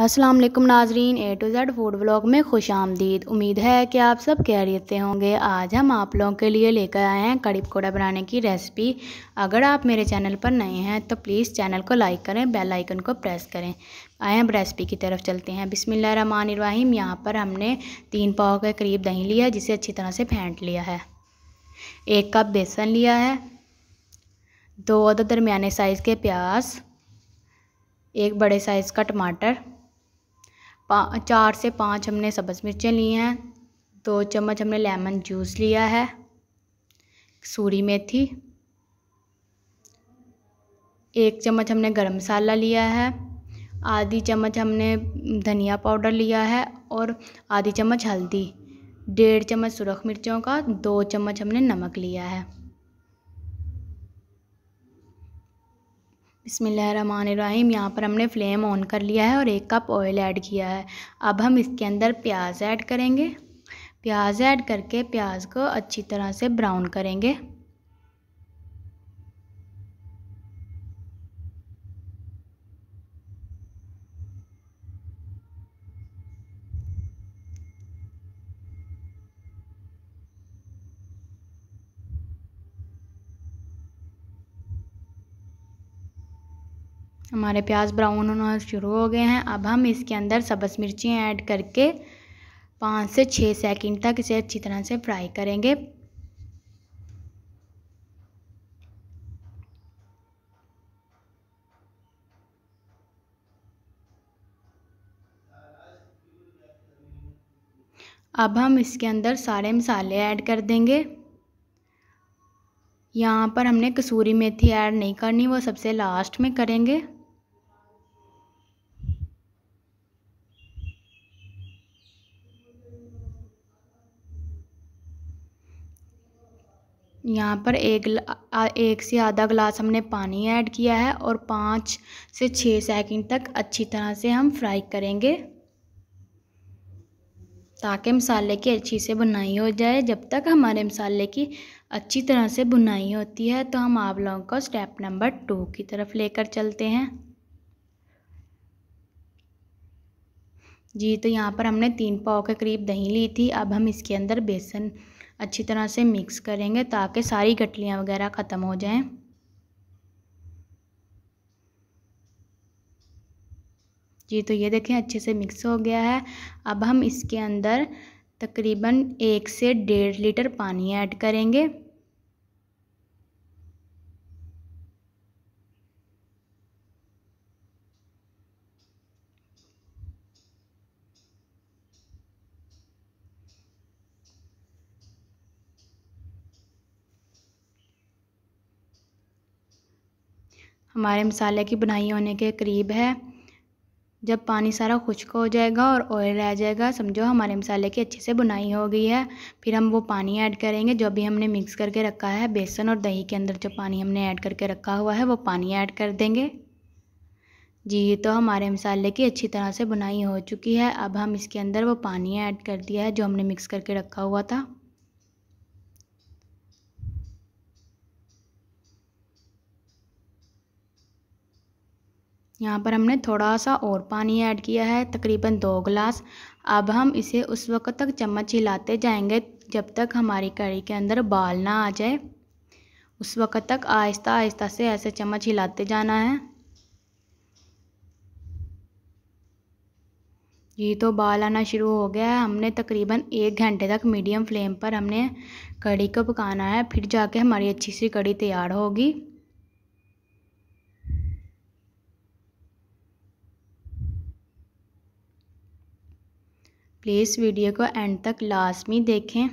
अस्सलाम वालेकुम नाजरीन A to Z food blog में खुश आमदीद उम्मीद है कि आप सब कैरियत से होंगे आज हम आप लोगों के लिए लेकर आए हैं कड़ी पकौड़ा बनाने की रेसिपी अगर आप मेरे चैनल पर नए हैं तो प्लीज़ चैनल को लाइक करें बेल आइकन को प्रेस करें आए हम रेसिपी की तरफ चलते हैं बिसमीम यहाँ पर हमने तीन पाव के करीब दही लिया जिसे अच्छी तरह से फेंट लिया है एक कप बेसन लिया है दो अदर दरमिया साइज़ के प्याज एक बड़े साइज़ का टमाटर चार से पाँच हमने सब्ज़ मिर्चें ली हैं दो चम्मच हमने लेमन जूस लिया है सूरी मेथी एक चम्मच हमने गरम मसाला लिया है आधी चम्मच हमने धनिया पाउडर लिया है और आधी चम्मच हल्दी डेढ़ चम्मच सुरख मिर्चों का दो चम्मच हमने नमक लिया है बिसमीम यहाँ पर हमने फ्लेम ऑन कर लिया है और एक कप ऑयल ऐड किया है अब हम इसके अंदर प्याज ऐड करेंगे प्याज ऐड करके प्याज को अच्छी तरह से ब्राउन करेंगे हमारे प्याज ब्राउन होना शुरू हो गए हैं अब हम इसके अंदर सब्ज़ मिर्ची ऐड करके पाँच से छः सेकंड तक इसे अच्छी तरह से फ्राई करेंगे अब हम इसके अंदर सारे मसाले ऐड कर देंगे यहाँ पर हमने कसूरी मेथी ऐड नहीं करनी वो सबसे लास्ट में करेंगे यहाँ पर एक एक से आधा ग्लास हमने पानी ऐड किया है और पाँच से छः सेकंड तक अच्छी तरह से हम फ्राई करेंगे ताकि मसाले की अच्छी से बुनाई हो जाए जब तक हमारे मसाले की अच्छी तरह से बुनाई होती है तो हम आप लोगों को स्टेप नंबर टू की तरफ लेकर चलते हैं जी तो यहाँ पर हमने तीन पाव के करीब दही ली थी अब हम इसके अंदर बेसन अच्छी तरह से मिक्स करेंगे ताकि सारी गटलियाँ वगैरह ख़त्म हो जाएं जी तो ये देखें अच्छे से मिक्स हो गया है अब हम इसके अंदर तकरीबन एक से डेढ़ लीटर पानी ऐड करेंगे हमारे मसाले की बनाई होने के करीब है जब पानी सारा खुश्क हो जाएगा और ऑयल रह जाएगा समझो हमारे मसाले की अच्छे से बुनाई हो गई है फिर हम वो पानी ऐड करेंगे जो भी हमने मिक्स करके रखा है बेसन और दही के अंदर जो पानी हमने ऐड करके रखा हुआ है वो पानी ऐड कर देंगे जी तो हमारे मसाले की अच्छी तरह से बुनाई हो चुकी है अब हम इसके अंदर वो पानी ऐड कर दिया है जो हमने मिक्स करके रखा हुआ था यहाँ पर हमने थोड़ा सा और पानी ऐड किया है तकरीबन दो गिलास अब हम इसे उस वक्त तक चम्मच हिलाते जाएंगे जब तक हमारी कड़ी के अंदर बाल ना आ जाए उस वक्त तक आहिस्ता आहिस्ता से ऐसे चम्मच हिलाते जाना है ये तो बाल आना शुरू हो गया है हमने तकरीबन एक घंटे तक मीडियम फ्लेम पर हमने कड़ी को पकाना है फिर जाके हमारी अच्छी सी कड़ी तैयार होगी प्लीज़ वीडियो को एंड तक लाजमी देखें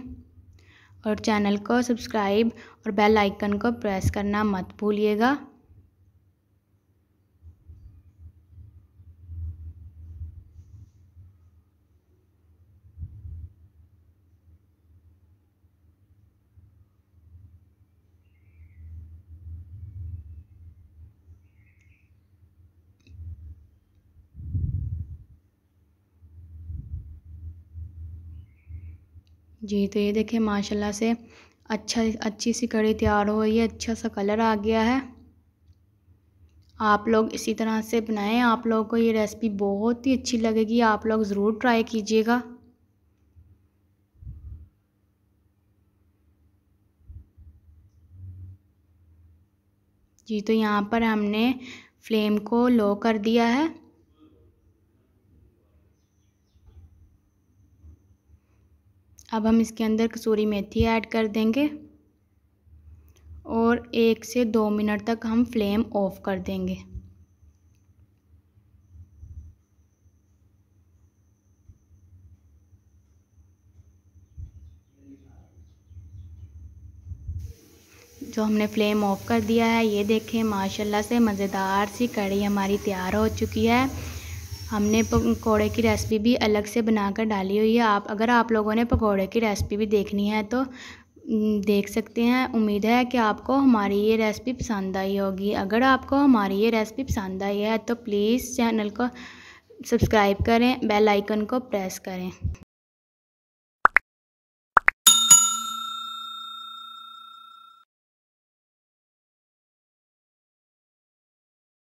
और चैनल को सब्सक्राइब और बेल आइकन को प्रेस करना मत भूलिएगा जी तो ये देखिए माशाल्लाह से अच्छा अच्छी सी कड़ी तैयार हो है अच्छा सा कलर आ गया है आप लोग इसी तरह से बनाएं आप लोगों को ये रेसिपी बहुत ही अच्छी लगेगी आप लोग ज़रूर ट्राई कीजिएगा जी तो यहाँ पर हमने फ्लेम को लो कर दिया है अब हम इसके अंदर कसूरी मेथी ऐड कर देंगे और एक से दो मिनट तक हम फ्लेम ऑफ़ कर देंगे जो हमने फ्लेम ऑफ़ कर दिया है ये देखें माशाल्लाह से मज़ेदार सी कड़ी हमारी तैयार हो चुकी है हमने पकौड़े की रेसिपी भी अलग से बनाकर डाली हुई है आप अगर आप लोगों ने पकौड़े की रेसिपी भी देखनी है तो देख सकते हैं उम्मीद है कि आपको हमारी ये रेसिपी पसंद आई होगी अगर आपको हमारी ये रेसिपी पसंद आई है तो प्लीज़ चैनल को सब्सक्राइब करें बेल आइकन को प्रेस करें